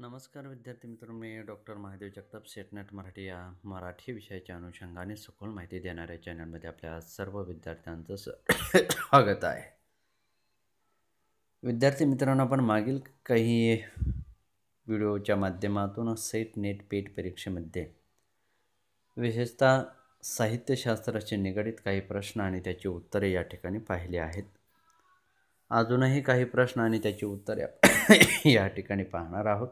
नमस्कार विद्यार्थी मित्रांनो मी डॉक्टर महादेव जगताप सेटनेट मराठी या मराठी विषयाच्या अनुषंगाने सखोल माहिती देणाऱ्या चॅनलमध्ये आपल्या सर्व विद्यार्थ्यांचं स्वागत आहे विद्यार्थी मित्रांनो आपण मागील काही व्हिडिओच्या माध्यमातून सेट नेट पेट परीक्षेमध्ये विशेषतः साहित्यशास्त्राचे निगडित काही प्रश्न आणि त्याची उत्तरे या ठिकाणी पाहिली आहेत अजूनही काही प्रश्न आणि त्याची उत्तरे या ठिकाणी पाहणार आहोत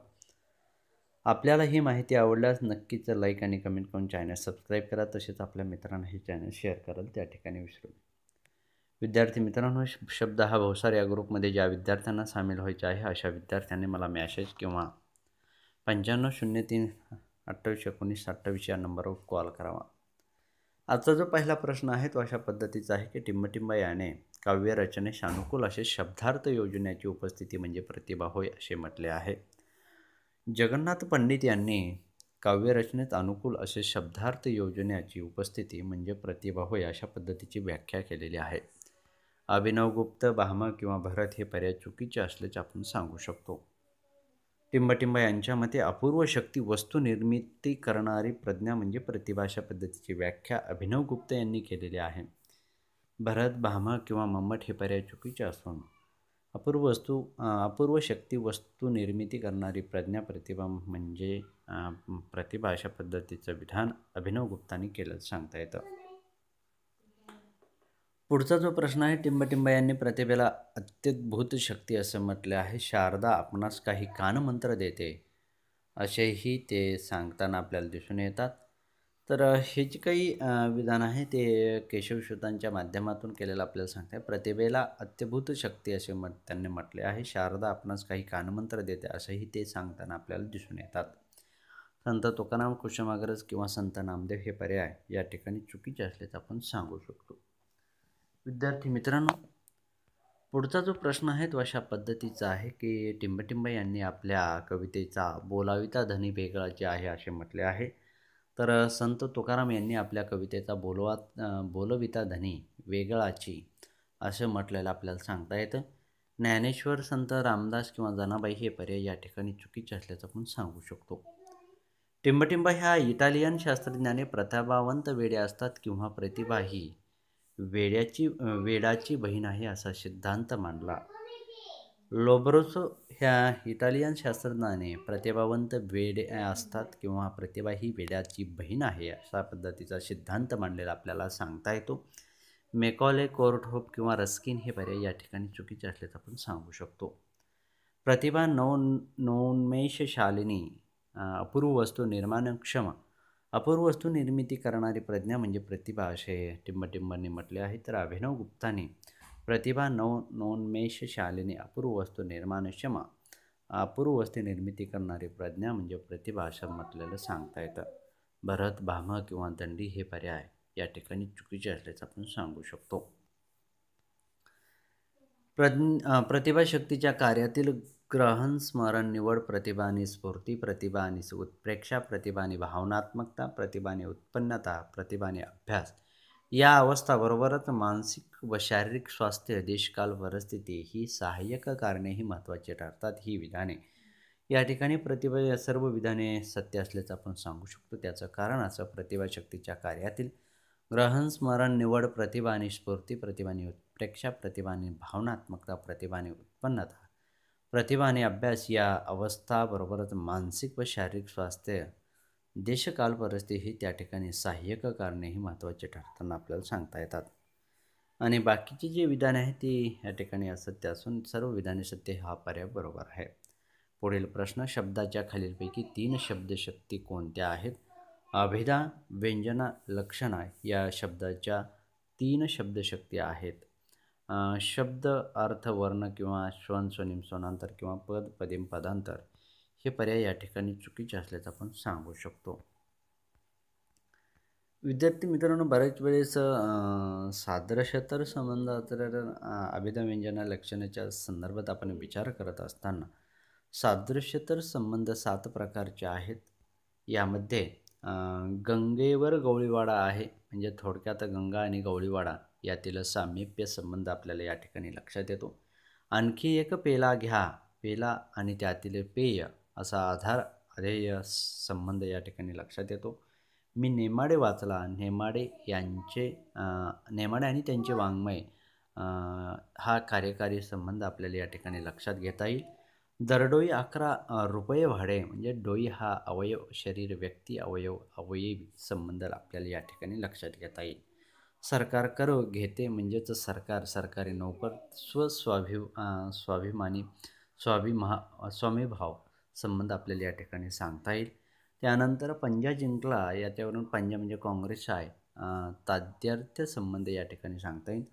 आपल्याला ही माहिती आवडल्यास नक्कीच लाईक आणि कमेंट करून चॅनल सबस्क्राईब करा तसेच आपल्या मित्रांना हे चॅनल शेअर कराल त्या ठिकाणी विसरू विद्यार्थी मित्रांनो शब्द हा भवसार या ग्रुपमध्ये ज्या विद्यार्थ्यांना सामील व्हायचे आहे अशा विद्यार्थ्यांनी मला मॅसेज किंवा पंच्याण्णव शून्य तीन अठ्ठावीस एकोणीस अठ्ठावीस या नंबरवर कॉल करावा आजचा जो पहिला प्रश्न आहे तो अशा पद्धतीचा आहे की टिंबटिंबा याने काव्यरचनेस अनुकूल असे शब्दार्थ योजण्याची उपस्थिती म्हणजे प्रतिभा होय असे म्हटले आहे जगन्नाथ पंडित यांनी काव्यरचनेत अनुकूल असे शब्दार्थ योजनेची उपस्थिती म्हणजे प्रतिभा होय अशा पद्धतीची व्याख्या केलेली आहे अभिनव गुप्त किंवा भरत हे पर्याय चुकीचे असल्याचे आपण सांगू शकतो टिंबटिंब यांच्या मते अपूर्व शक्ती वस्तुनिर्मिती करणारी प्रज्ञा म्हणजे प्रतिभा अशा पद्धतीची व्याख्या अभिनव यांनी केलेली आहे भरत भामा किंवा मम्मट हे पर्याय चुकीचे असून अपूर्व वस्तू अपूर्व शक्ती वस्तू निर्मिती करणारी प्रज्ञा प्रतिभा म्हणजे प्रतिभा अशा पद्धतीचं विधान अभिनव गुप्तांनी केलं सांगता येतं पुढचा जो प्रश्न आहे टिंबटिंब यांनी प्रतिभेला अत्यद्भूत शक्ती असं म्हटले आहे शारदा आपणास काही कानमंत्र देते असेही ते सांगताना आपल्याला दिसून येतात तर हे जे काही विधान आहे ते केशवश्रुतांच्या माध्यमातून केलेलं आपल्याला सांगते प्रतिभेला अत्यभूत शक्ती असे मत त्यांनी म्हटले आहे शारदा आपणास काही कानमंत्र देते असंही ते सांगताना आपल्याला दिसून येतात संत तुकाराम कुशमाग्रज किंवा संत नामदेव हे पर्याय या ठिकाणी चुकीचे असल्याचं आपण सांगू शकतो विद्यार्थी मित्रांनो पुढचा जो प्रश्न आहे तो अशा पद्धतीचा आहे की टिंबटिंब यांनी आपल्या कवितेचा बोलाविता धनी भेगळा जे आहे असे म्हटले आहे तर संत तुकाराम यांनी आपल्या कवितेचा बोलवा बोलविता धनी वेगळाची असं म्हटलेलं आपल्याला सांगता येतं ज्ञानेश्वर संत रामदास किंवा जनाबाई हे पर्याय या ठिकाणी चुकीचे असल्याचं आपण सांगू शकतो टिंबटिंब ह्या इटालियन शास्त्रज्ञाने प्रतिभावंत वेडे असतात किंवा प्रतिभा ही वेड्याची वेडाची बहीण आहे असा सिद्धांत मांडला लोबरोसो ह्या इटालियन शास्त्रज्ञाने प्रतिभावंत वेडे असतात किंवा प्रतिभा ही वेड्याची बहीण आहे अशा पद्धतीचा सिद्धांत मांडलेला आपल्याला सांगता येतो मेकॉले होप किंवा रस्किन हे पर्याय या ठिकाणी चुकीचे असल्याचं आपण सांगू शकतो प्रतिभा नौ शालिनी अपूर्व वस्तू निर्माणक्षम अपूर्व वस्तू निर्मिती करणारी प्रज्ञा म्हणजे प्रतिभा असे टिंबटिंबांनी म्हटले आहे तर अभिनव गुप्ताने प्रतिभा नव नोन्मेष शालिनी अपूर्व वस्तू निर्माण क्षमा अपूर्व वस्तू निर्मिती करणारी प्रज्ञा म्हणजे प्रतिभा म्हटलेलं सांगता येतं भरत भाम किंवा दंडी हे पर्याय या ठिकाणी चुकीचे असल्याचं आपण सांगू शकतो प्रतिभा प्रतिभाशक्तीच्या कार्यातील ग्रहण स्मरण निवड प्रतिभा आणि स्फूर्ती प्रतिभा आणि उत्प्रेक्षा प्रतिभा आणि भावनात्मकता प्रतिभा आणि उत्पन्नता प्रतिभा आणि अभ्यास या अवस्थाबरोबरच मानसिक व शारीरिक स्वास्थ्य देशकाल परिस्थिती ही सहाय्यक ही महत्त्वाची ठरतात ही विधाने या ठिकाणी प्रतिभा या सर्व विधाने सत्य असल्याचं आपण सांगू शकतो त्याचं कारण असं प्रतिभाशक्तीच्या कार्यातील ग्रहण स्मरण निवड प्रतिभा आणि स्फूर्ती प्रतिभा आणि उत्प्रेक्षा प्रतिभा आणि भावनात्मकता प्रतिभा आणि उत्पन्नता प्रतिभा आणि अभ्यास या अवस्थाबरोबरच मानसिक व शारीरिक स्वास्थ्य देशकाल परिस्थिती ही त्या ठिकाणी सहाय्यक कारणेही महत्त्वाचे ठरताना आपल्याला सांगता येतात आणि बाकीची जी विधाने आहेत ती या ठिकाणी असत्य असून सर्व विधाने सत्य हा पर्याय बरोबर आहे पुढील प्रश्न शब्दाच्या खालीलपैकी तीन शब्दशक्ती कोणत्या आहेत अभिधा व्यंजना लक्षणा या शब्दाच्या तीन शब्दशक्ती आहेत शब्द अर्थ वर्ण किंवा स्वनिम स्वनांतर किंवा पद पदिम पदांतर हे पर्याय या ठिकाणी चुकीचे असल्याचं आपण सांगू शकतो विद्यार्थी मित्रांनो बऱ्याच वेळेस सादृशतर अभिधा व्यंजना लक्षणाच्या संदर्भात आपण विचार करत असताना सादृश्यतर संबंध सात प्रकारचे आहेत यामध्ये गंगेवर गवळीवाडा आहे म्हणजे थोडक्यात गंगा आणि गवळीवाडा यातील सामीप्य संबंध आपल्याला या ठिकाणी लक्षात येतो आणखी एक पेला घ्या पेला आणि त्यातील पेय असा आधार अध्येय संबंध या ठिकाणी लक्षात येतो मी नेमाडे वाचला नेमाडे यांचे नेमाडे आणि त्यांचे वाङ्मय हा कार्यकारी संबंध आपल्याला या ठिकाणी लक्षात घेता येईल दरडोई अकरा रुपये भाडे म्हणजे डोई हा अवयव शरीर व्यक्ती अवयव अवयवी संबंध आपल्याला या ठिकाणी लक्षात घेता येईल सरकार कर घेते म्हणजेच सरकार सरकारी नोकर स्वस्वाभि स्वाभिमानी स्वाभिमा स्वामीभाव संबंध आपल्याला या ठिकाणी सांगता येईल त्यानंतर पंजा जिंकला याच्यावरून पंजा म्हणजे काँग्रेस आहे ताद्यार्थ संबंध या ठिकाणी सांगता येईल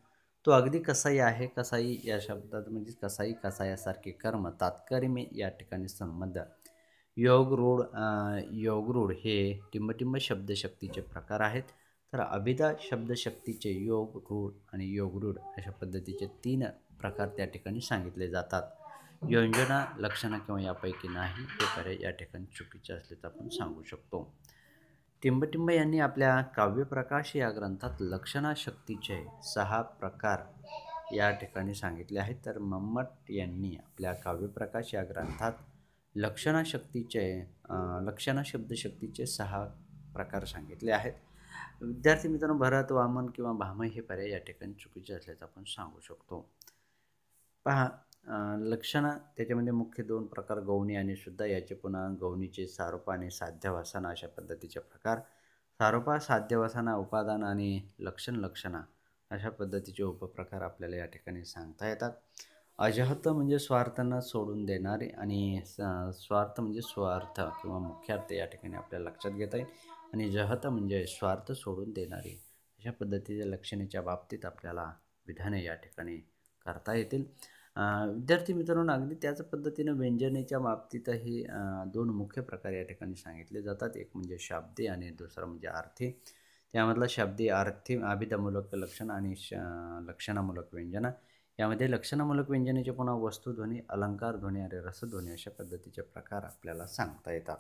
तो अगदी कसाई आहे कसाई या शब्दात म्हणजे कसाई यासारखे कर्म मी या ठिकाणी संबंध योगरूढ योगरूढ हे टिंबटिंब शब्दशक्तीचे प्रकार आहेत तर अभिदा शब्दशक्तीचे योग रूढ आणि योगरूढ अशा पद्धतीचे तीन प्रकार त्या ठिकाणी सांगितले जातात योजना लक्षणं किंवा यापैकी नाही हे पर्याय या ठिकाणी चुकीचे असल्याचं आपण सांगू शकतो टिंबटिंब यांनी आपल्या काव्यप्रकाश या ग्रंथात लक्षणाशक्तीचे सहा प्रकार या ठिकाणी सांगितले आहेत तर मम्मट यांनी आपल्या काव्यप्रकाश या ग्रंथात लक्षणाशक्तीचे लक्षणा सहा प्रकार सांगितले आहेत विद्यार्थी मित्रांनो भरत वामन किंवा भामय हे पर्याय या ठिकाणी चुकीचे असल्याचं आपण सांगू शकतो पहा लक्षणं त्याच्यामध्ये मुख्य दोन प्रकार गवणी आणि शुद्ध याचे पुन्हा गवणीचे सारोप आणि साध्यवासना अशा पद्धतीचे प्रकार सारोपा साध्यवासना उपादान आणि लक्षण लक्षणं अशा पद्धतीचे उपप्रकार आपल्याला या ठिकाणी सांगता येतात अजहत म्हणजे स्वार्थांना सोडून देणारे आणि स्वार्थ म्हणजे स्वार्थ किंवा मुख्यार्थ या ठिकाणी आपल्याला लक्षात घेता येईल आणि जहत म्हणजे स्वार्थ सोडून देणारे अशा पद्धतीच्या लक्षणेच्या बाबतीत आपल्याला विधाने या ठिकाणी करता येतील विद्यार्थी मित्रांनो अगदी त्याच पद्धतीनं व्यंजनेच्या बाबतीतही दोन मुख्य प्रकार या ठिकाणी सांगितले जातात एक म्हणजे शाब्दे आणि दुसरं म्हणजे अर्थी त्यामधला शाब्दी अर्थी अभिदमूलक लक्षण आणि श लक्षणामूलक व्यंजना यामध्ये लक्षणामूलक व्यंजनेचे पुन्हा वस्तुध्वनी अलंकार ध्वनी आणि रसध्वनी अशा पद्धतीचे प्रकार आपल्याला सांगता येतात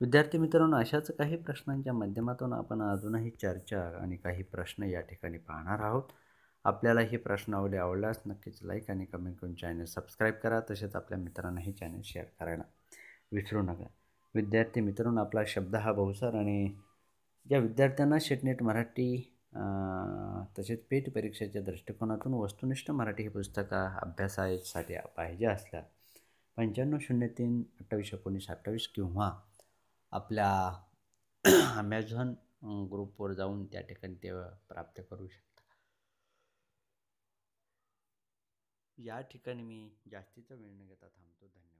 विद्यार्थी मित्रांनो अशाच काही प्रश्नांच्या माध्यमातून आपण अजूनही चर्चा आणि काही प्रश्न या ठिकाणी पाहणार आहोत आपल्याला ही प्रश्नावली आवडल्यास नक्कीच लाईक आणि कमेंट करून चॅनल सबस्क्राईब करा तसेच आपल्या मित्रांना हे चॅनल शेअर करायला विसरू नका विद्यार्थी मित्रांनो आपला शब्द हा बहुसार आणि ज्या विद्यार्थ्यांना शेटनेट मराठी तसेच पेट परीक्षेच्या दृष्टिकोनातून वस्तुनिष्ठ मराठी ही पुस्तकं अभ्यासासाठी पाहिजे असल्या पंच्याण्णव शून्य तीन अठ्ठावीस एकोणीस अठ्ठावीस किंवा आपल्या ॲमेझॉन ग्रुपवर जाऊन त्या ठिकाणी ते प्राप्त करू शकता या ठिकाणी मी जास्तीचा वेळ न घेता थांबतो धन्यवाद